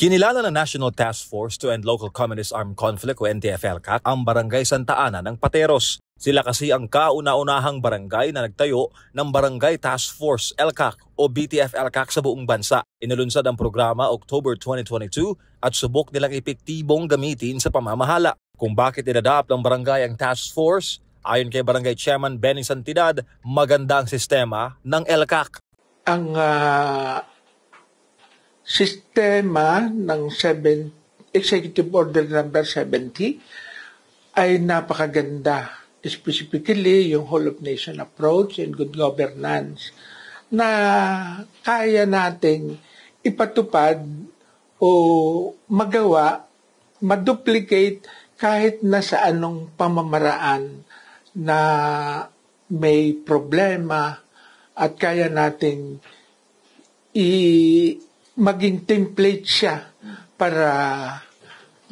Kinilala ng National Task Force to End Local Communist Armed Conflict o NTFLCAC ang barangay Santa Ana ng Pateros. Sila kasi ang kauna-unahang barangay na nagtayo ng Barangay Task Force LCAC o BTF-LCAC sa buong bansa. Inalunsad ang programa October 2022 at subok nilang epektibong gamitin sa pamamahala. Kung bakit inadapt ng barangay ang task force, ayon kay Barangay Chairman Benny Santidad, maganda ang sistema ng LCAC. Ang uh, sistema ng 7, Executive Order Number 70 ay napakaganda. Specifically, yung whole of nation approach and good governance na kaya nating ipatupad o magawa, maduplicate kahit na sa anong pamamaraan na may problema at kaya nating i maging template siya para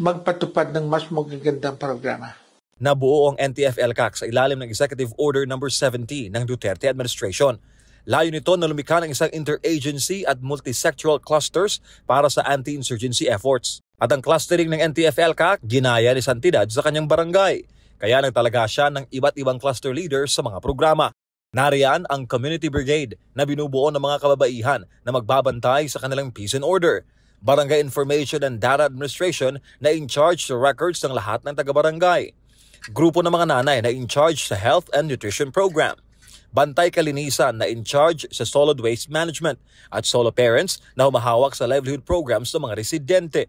magpatupad ng mas magagandang programa. Nabuo ang NTF-ELCAC sa ilalim ng Executive Order No. 70 ng Duterte Administration. Layo nito na lumikha ng isang interagency at multisectoral clusters para sa anti-insurgency efforts. At ang clustering ng NTF-ELCAC, ginaya ni Santidad sa kanyang barangay. Kaya nagtalaga siya ng iba't ibang cluster leaders sa mga programa. Nariyan ang Community Brigade na binubuo ng mga kababaihan na magbabantay sa kanilang peace and order. Barangay Information and Data Administration na in charge sa records ng lahat ng taga-barangay. Grupo ng mga nanay na in charge sa Health and Nutrition Program. Bantay Kalinisan na in charge sa Solid Waste Management at solo parents na humahawak sa livelihood programs ng mga residente.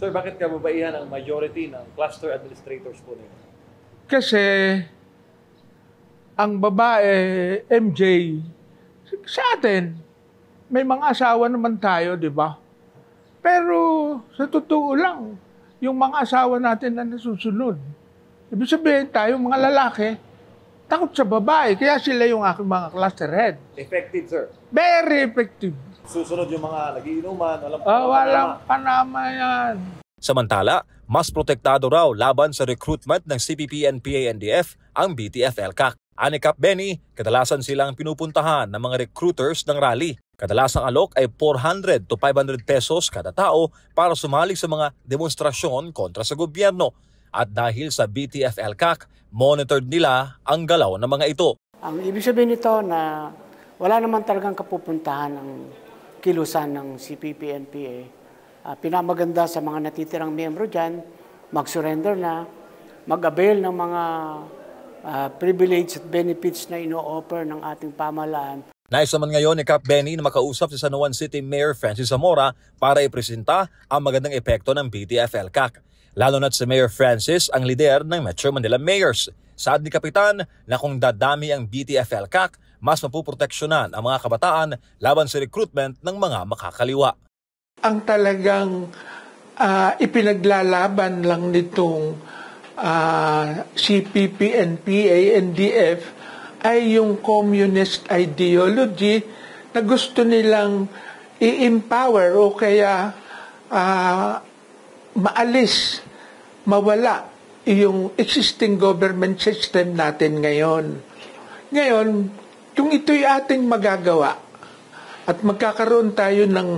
Sir, bakit kababaihan ang majority ng cluster administrators po ninyo? Kasi ang babae, MJ, sa atin, may mga asawa naman tayo, di ba? Pero sa totoo lang, yung mga asawa natin na nasusunod, ibig sabihin tayo, mga lalaki, takot sa babae. Kaya sila yung aking mga cluster head. Effective, sir. Very effective. Susunod yung mga nagiinuman, walang ah, panama. Oh, walang panama yan. Samantala, mas protektado raw laban sa recruitment ng CPP-NPA-NDF ang BTFL-CAC. Ani Cap Benny, kadalasan silang pinupuntahan ng mga recruiters ng rally. Kadalasang alok ay 400 to 500 pesos kada tao para sumali sa mga demonstrasyon kontra sa gobyerno. At dahil sa BTFL-CAC, monitored nila ang galaw ng mga ito. Ang ibig sabihin nito na wala naman talagang kapupuntahan ng kilusan ng CPP-NPA. Uh, pinamaganda sa mga natitirang miyembro dyan, mag-surrender na, mag-avail ng mga uh, privilege at benefits na ino-offer ng ating pamahalaan. Nais naman ngayon ni Cap Benny na makausap si San Juan City Mayor Francis Zamora para ipresenta ang magandang epekto ng BTFL-CAC. Lalo na't si Mayor Francis ang lider ng Metro Manila Mayors. Saad ni Kapitan na kung dadami ang BTFL-CAC, mas mapuproteksyonan ang mga kabataan laban sa recruitment ng mga makakaliwa. Ang talagang uh, ipinaglalaban lang nitong uh, ah, CPP NPA, NDF ay yung communist ideology na gusto nilang i-empower o kaya uh, maalis, mawala yung existing government system natin ngayon. Ngayon, kung ito'y ating magagawa at magkakaroon tayo ng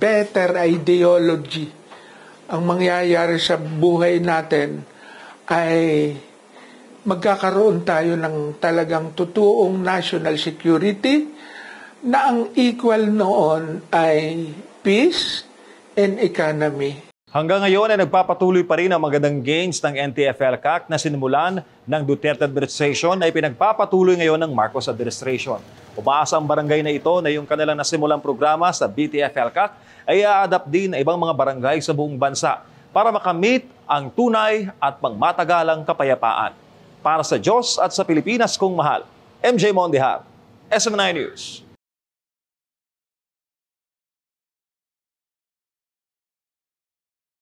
better ideology ang mangyayari sa buhay natin, ay magkakaroon tayo ng talagang totoong national security na ang equal noon ay peace and economy. Hanggang ngayon ay nagpapatuloy pa rin ang magandang gains ng NTFL-CAC na sinimulan ng Duterte administration ay pinagpapatuloy ngayon ng Marcos administration. Umaasa ang barangay na ito na yung kanilang nasimulang programa sa BTFL-CAC ay aadapt din na ibang mga barangay sa buong bansa para makamit ang tunay at pangmatagalang kapayapaan. Para sa Diyos at sa Pilipinas kong mahal, MJ Mondihar, SM9 News.